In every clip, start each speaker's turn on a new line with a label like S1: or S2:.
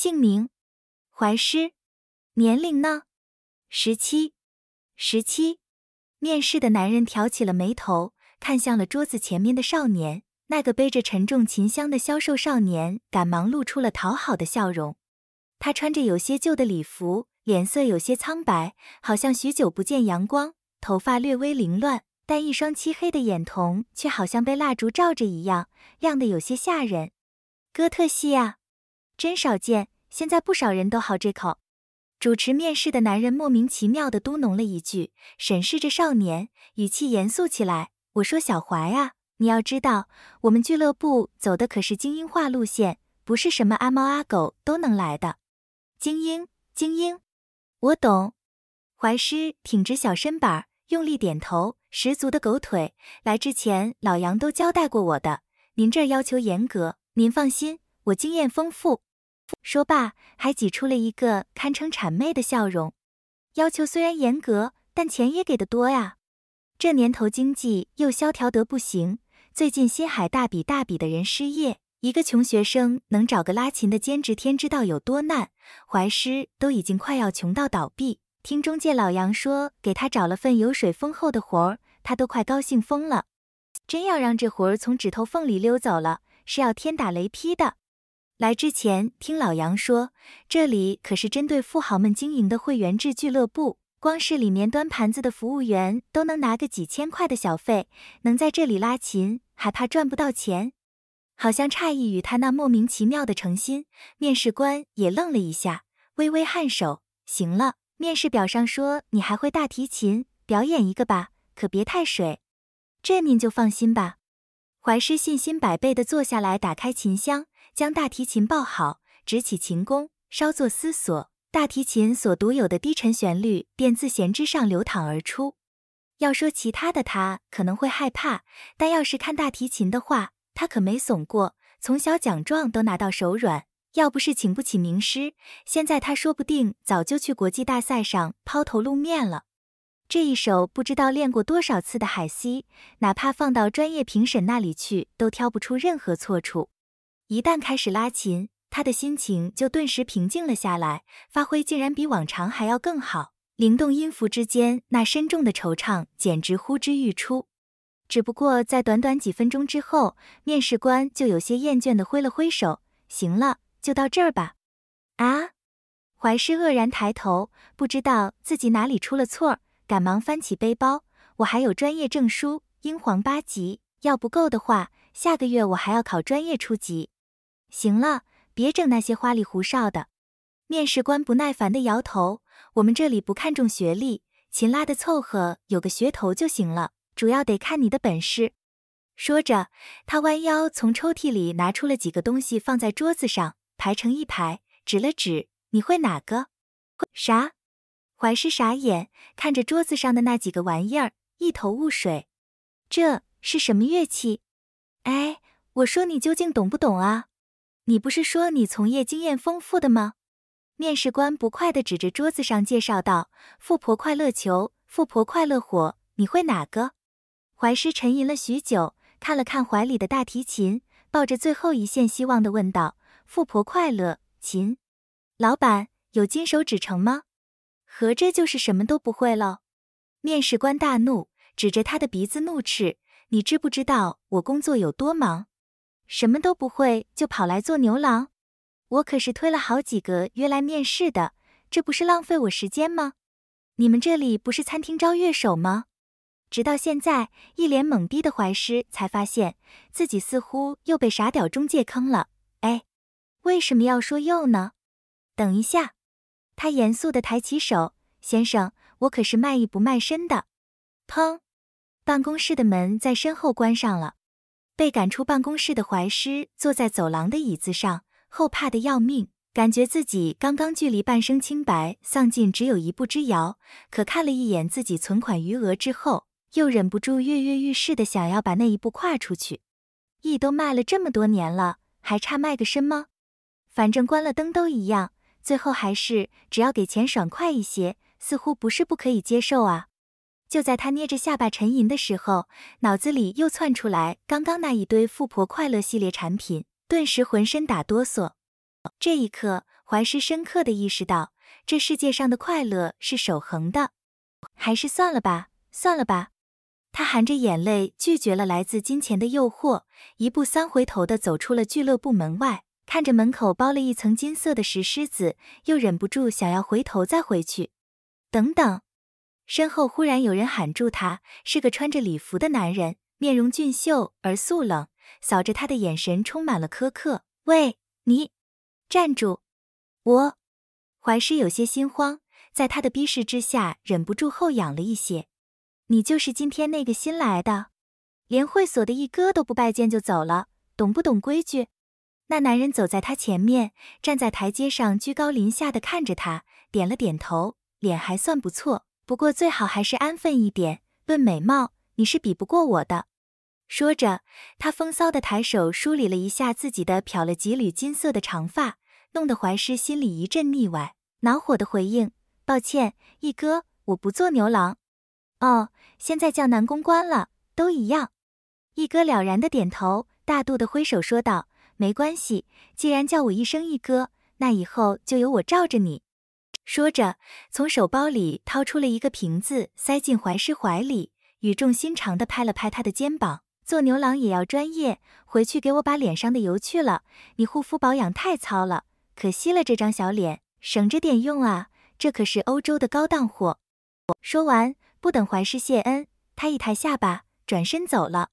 S1: 姓名：怀师，年龄呢？十七，十七。面试的男人挑起了眉头，看向了桌子前面的少年。那个背着沉重琴箱的消瘦少年，赶忙露出了讨好的笑容。他穿着有些旧的礼服，脸色有些苍白，好像许久不见阳光，头发略微凌乱，但一双漆黑的眼瞳却好像被蜡烛照着一样，亮得有些吓人。哥特系啊。真少见，现在不少人都好这口。主持面试的男人莫名其妙的嘟哝了一句，审视着少年，语气严肃起来：“我说小怀啊，你要知道，我们俱乐部走的可是精英化路线，不是什么阿猫阿狗都能来的。精英，精英，我懂。”怀师挺直小身板，用力点头，十足的狗腿。来之前老杨都交代过我的，您这要求严格，您放心，我经验丰富。说罢，还挤出了一个堪称谄媚的笑容。要求虽然严格，但钱也给的多呀。这年头经济又萧条得不行，最近新海大笔大笔的人失业，一个穷学生能找个拉琴的兼职，天知道有多难。怀师都已经快要穷到倒闭，听中介老杨说给他找了份油水丰厚的活儿，他都快高兴疯了。真要让这活儿从指头缝里溜走了，是要天打雷劈的。来之前听老杨说，这里可是针对富豪们经营的会员制俱乐部，光是里面端盘子的服务员都能拿个几千块的小费，能在这里拉琴还怕赚不到钱？好像诧异与他那莫名其妙的诚心，面试官也愣了一下，微微颔首，行了。面试表上说你还会大提琴，表演一个吧，可别太水。这您就放心吧。怀师信心百倍地坐下来，打开琴箱。将大提琴抱好，执起琴弓，稍作思索，大提琴所独有的低沉旋律便自弦之上流淌而出。要说其他的，他可能会害怕，但要是看大提琴的话，他可没怂过。从小奖状都拿到手软，要不是请不起名师，现在他说不定早就去国际大赛上抛头露面了。这一首不知道练过多少次的《海西，哪怕放到专业评审那里去，都挑不出任何错处。一旦开始拉琴，他的心情就顿时平静了下来，发挥竟然比往常还要更好。灵动音符之间，那深重的惆怅简直呼之欲出。只不过在短短几分钟之后，面试官就有些厌倦地挥了挥手：“行了，就到这儿吧。”啊！怀师愕然抬头，不知道自己哪里出了错，赶忙翻起背包：“我还有专业证书，英皇八级。要不够的话，下个月我还要考专业初级。”行了，别整那些花里胡哨的。面试官不耐烦地摇头。我们这里不看重学历，勤拉的凑合，有个噱头就行了。主要得看你的本事。说着，他弯腰从抽屉里拿出了几个东西，放在桌子上，排成一排，指了指：“你会哪个？”啥？怀师傻眼，看着桌子上的那几个玩意儿，一头雾水。这是什么乐器？哎，我说你究竟懂不懂啊？你不是说你从业经验丰富的吗？面试官不快地指着桌子上介绍道：“富婆快乐球，富婆快乐火，你会哪个？”怀师沉吟了许久，看了看怀里的大提琴，抱着最后一线希望地问道：“富婆快乐琴，老板有金手指成吗？合着就是什么都不会喽！”面试官大怒，指着他的鼻子怒斥：“你知不知道我工作有多忙？”什么都不会就跑来做牛郎，我可是推了好几个约来面试的，这不是浪费我时间吗？你们这里不是餐厅招乐手吗？直到现在，一脸懵逼的怀师才发现自己似乎又被傻屌中介坑了。哎，为什么要说又呢？等一下，他严肃的抬起手，先生，我可是卖艺不卖身的。砰，办公室的门在身后关上了。被赶出办公室的怀师坐在走廊的椅子上，后怕的要命，感觉自己刚刚距离半生清白丧尽只有一步之遥。可看了一眼自己存款余额之后，又忍不住跃跃欲试的想要把那一步跨出去。艺都卖了这么多年了，还差卖个身吗？反正关了灯都一样。最后还是只要给钱爽快一些，似乎不是不可以接受啊。就在他捏着下巴沉吟的时候，脑子里又窜出来刚刚那一堆富婆快乐系列产品，顿时浑身打哆嗦。这一刻，怀师深刻的意识到，这世界上的快乐是守恒的。还是算了吧，算了吧。他含着眼泪拒绝了来自金钱的诱惑，一步三回头的走出了俱乐部门外，看着门口包了一层金色的石狮子，又忍不住想要回头再回去。等等。身后忽然有人喊住他，是个穿着礼服的男人，面容俊秀而素冷，扫着他的眼神充满了苛刻。喂，你站住！我，怀师有些心慌，在他的逼视之下，忍不住后仰了一些。你就是今天那个新来的，连会所的一哥都不拜见就走了，懂不懂规矩？那男人走在他前面，站在台阶上居高临下的看着他，点了点头，脸还算不错。不过最好还是安分一点。论美貌，你是比不过我的。说着，他风骚的抬手梳理了一下自己的漂了几缕金色的长发，弄得怀师心里一阵腻歪，恼火的回应：“抱歉，一哥，我不做牛郎。”哦，现在叫南宫关了，都一样。一哥了然的点头，大度的挥手说道：“没关系，既然叫我一声一哥，那以后就由我罩着你。”说着，从手包里掏出了一个瓶子，塞进怀师怀里，语重心长地拍了拍他的肩膀：“做牛郎也要专业，回去给我把脸上的油去了。你护肤保养太糙了，可惜了这张小脸，省着点用啊，这可是欧洲的高档货。”说完，不等怀师谢恩，他一抬下巴，转身走了。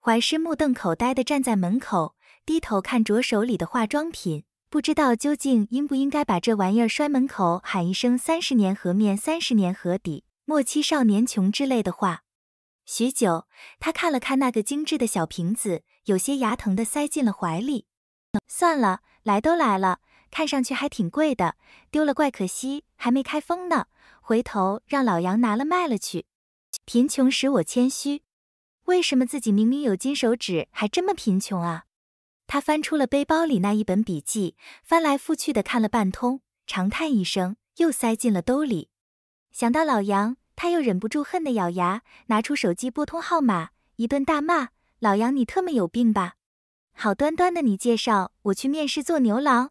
S1: 怀师目瞪口呆地站在门口，低头看着手里的化妆品。不知道究竟应不应该把这玩意儿摔门口，喊一声“三十年河面，三十年河底，莫欺少年穷”之类的话。许久，他看了看那个精致的小瓶子，有些牙疼的塞进了怀里。算了，来都来了，看上去还挺贵的，丢了怪可惜。还没开封呢，回头让老杨拿了卖了去。贫穷使我谦虚，为什么自己明明有金手指还这么贫穷啊？他翻出了背包里那一本笔记，翻来覆去的看了半通，长叹一声，又塞进了兜里。想到老杨，他又忍不住恨得咬牙，拿出手机拨通号码，一顿大骂：“老杨，你特么有病吧？好端端的你介绍我去面试做牛郎，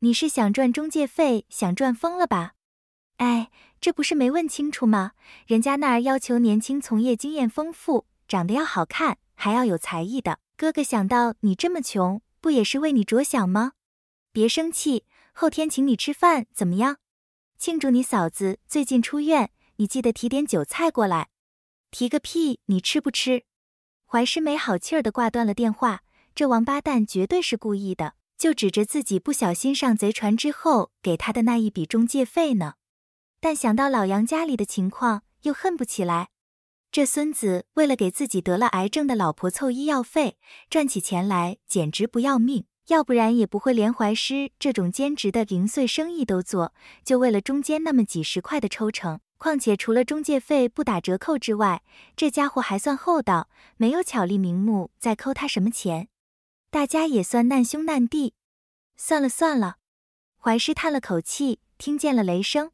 S1: 你是想赚中介费，想赚疯了吧？哎，这不是没问清楚吗？人家那儿要求年轻、从业经验丰富、长得要好看，还要有才艺的。”哥哥想到你这么穷，不也是为你着想吗？别生气，后天请你吃饭怎么样？庆祝你嫂子最近出院，你记得提点酒菜过来。提个屁！你吃不吃？怀师没好气儿的挂断了电话。这王八蛋绝对是故意的，就指着自己不小心上贼船之后给他的那一笔中介费呢。但想到老杨家里的情况，又恨不起来。这孙子为了给自己得了癌症的老婆凑医药费，赚起钱来简直不要命，要不然也不会连怀师这种兼职的零碎生意都做，就为了中间那么几十块的抽成。况且除了中介费不打折扣之外，这家伙还算厚道，没有巧立名目再扣他什么钱。大家也算难兄难弟，算了算了。怀师叹了口气，听见了雷声，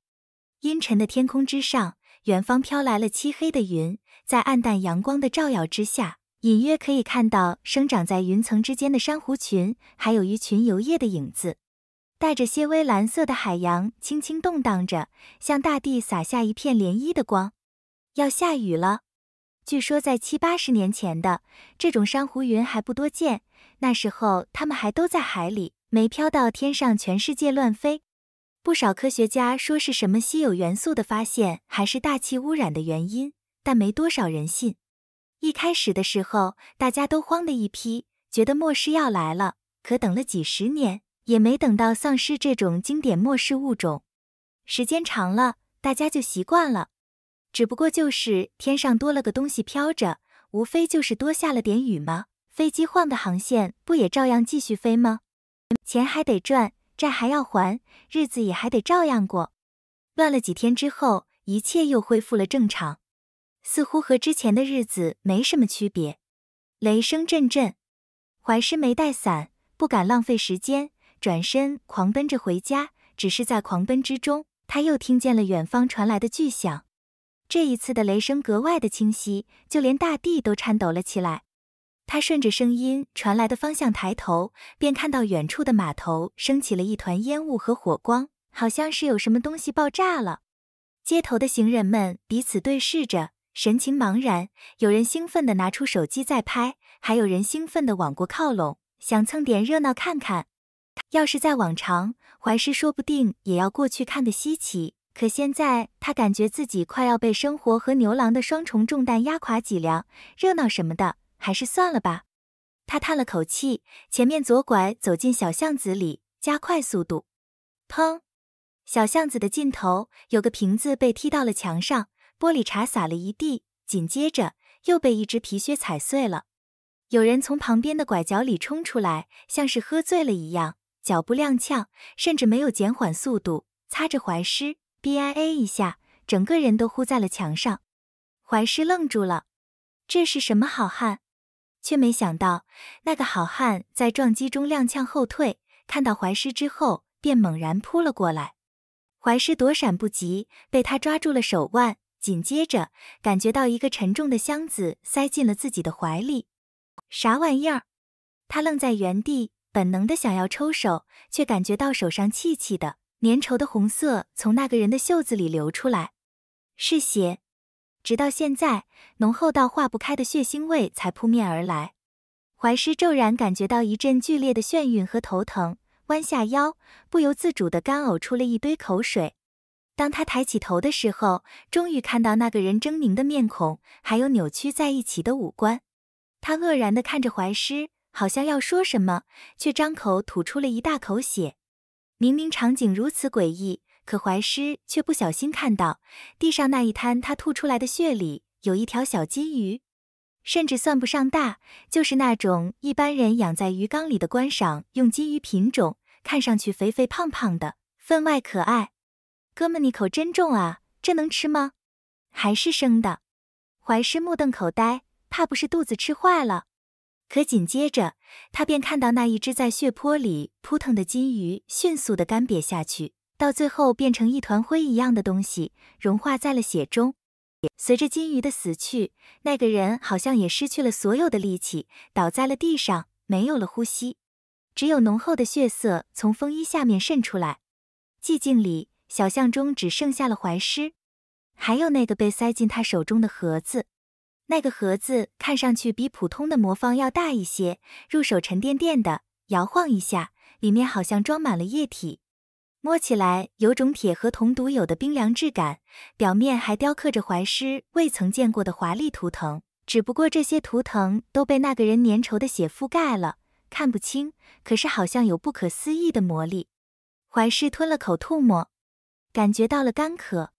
S1: 阴沉的天空之上，远方飘来了漆黑的云。在暗淡阳光的照耀之下，隐约可以看到生长在云层之间的珊瑚群，还有鱼群游曳的影子。带着些微蓝色的海洋，轻轻动荡着，向大地洒下一片涟漪的光。要下雨了。据说在七八十年前的这种珊瑚云还不多见，那时候它们还都在海里，没飘到天上，全世界乱飞。不少科学家说是什么稀有元素的发现，还是大气污染的原因。但没多少人信。一开始的时候，大家都慌的一批，觉得末世要来了。可等了几十年，也没等到丧尸这种经典末世物种。时间长了，大家就习惯了。只不过就是天上多了个东西飘着，无非就是多下了点雨吗？飞机换个航线，不也照样继续飞吗？钱还得赚，债还要还，日子也还得照样过。乱了几天之后，一切又恢复了正常。似乎和之前的日子没什么区别。雷声阵阵，怀师没带伞，不敢浪费时间，转身狂奔着回家。只是在狂奔之中，他又听见了远方传来的巨响。这一次的雷声格外的清晰，就连大地都颤抖了起来。他顺着声音传来的方向抬头，便看到远处的码头升起了一团烟雾和火光，好像是有什么东西爆炸了。街头的行人们彼此对视着。神情茫然，有人兴奋地拿出手机在拍，还有人兴奋地往过靠拢，想蹭点热闹看看。要是在往常，怀师说不定也要过去看个稀奇。可现在他感觉自己快要被生活和牛郎的双重重担压垮脊梁，热闹什么的还是算了吧。他叹了口气，前面左拐，走进小巷子里，加快速度。砰！小巷子的尽头有个瓶子被踢到了墙上。玻璃碴洒了一地，紧接着又被一只皮靴踩碎了。有人从旁边的拐角里冲出来，像是喝醉了一样，脚步踉跄，甚至没有减缓速度，擦着怀师 B I A 一下，整个人都呼在了墙上。怀师愣住了，这是什么好汉？却没想到那个好汉在撞击中踉跄后退，看到怀师之后便猛然扑了过来，怀师躲闪不及，被他抓住了手腕。紧接着，感觉到一个沉重的箱子塞进了自己的怀里，啥玩意儿？他愣在原地，本能的想要抽手，却感觉到手上气气的，粘稠的红色从那个人的袖子里流出来，是血。直到现在，浓厚到化不开的血腥味才扑面而来，怀师骤然感觉到一阵剧烈的眩晕和头疼，弯下腰，不由自主的干呕出了一堆口水。当他抬起头的时候，终于看到那个人狰狞的面孔，还有扭曲在一起的五官。他愕然地看着怀师，好像要说什么，却张口吐出了一大口血。明明场景如此诡异，可怀师却不小心看到地上那一滩他吐出来的血里有一条小金鱼，甚至算不上大，就是那种一般人养在鱼缸里的观赏用金鱼品种，看上去肥肥胖胖的，分外可爱。哥们，你口真重啊！这能吃吗？还是生的？怀师目瞪口呆，怕不是肚子吃坏了。可紧接着，他便看到那一只在血泊里扑腾的金鱼，迅速的干瘪下去，到最后变成一团灰一样的东西，融化在了血中。随着金鱼的死去，那个人好像也失去了所有的力气，倒在了地上，没有了呼吸，只有浓厚的血色从风衣下面渗出来。寂静里。小巷中只剩下了怀师，还有那个被塞进他手中的盒子。那个盒子看上去比普通的魔方要大一些，入手沉甸甸的，摇晃一下，里面好像装满了液体，摸起来有种铁和铜独有的冰凉质感，表面还雕刻着怀师未曾见过的华丽图腾。只不过这些图腾都被那个人粘稠的血覆盖了，看不清。可是好像有不可思议的魔力。怀师吞了口吐沫。感觉到了干渴，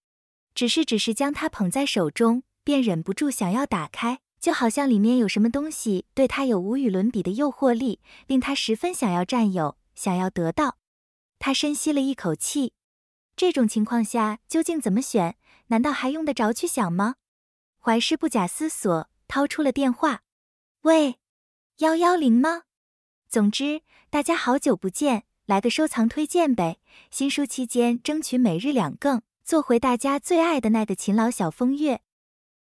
S1: 只是只是将它捧在手中，便忍不住想要打开，就好像里面有什么东西对他有无与伦比的诱惑力，令他十分想要占有，想要得到。他深吸了一口气，这种情况下究竟怎么选？难道还用得着去想吗？怀师不假思索掏出了电话，喂，幺幺零吗？总之，大家好久不见。来个收藏推荐呗！新书期间争取每日两更，做回大家最爱的那个勤劳小风月。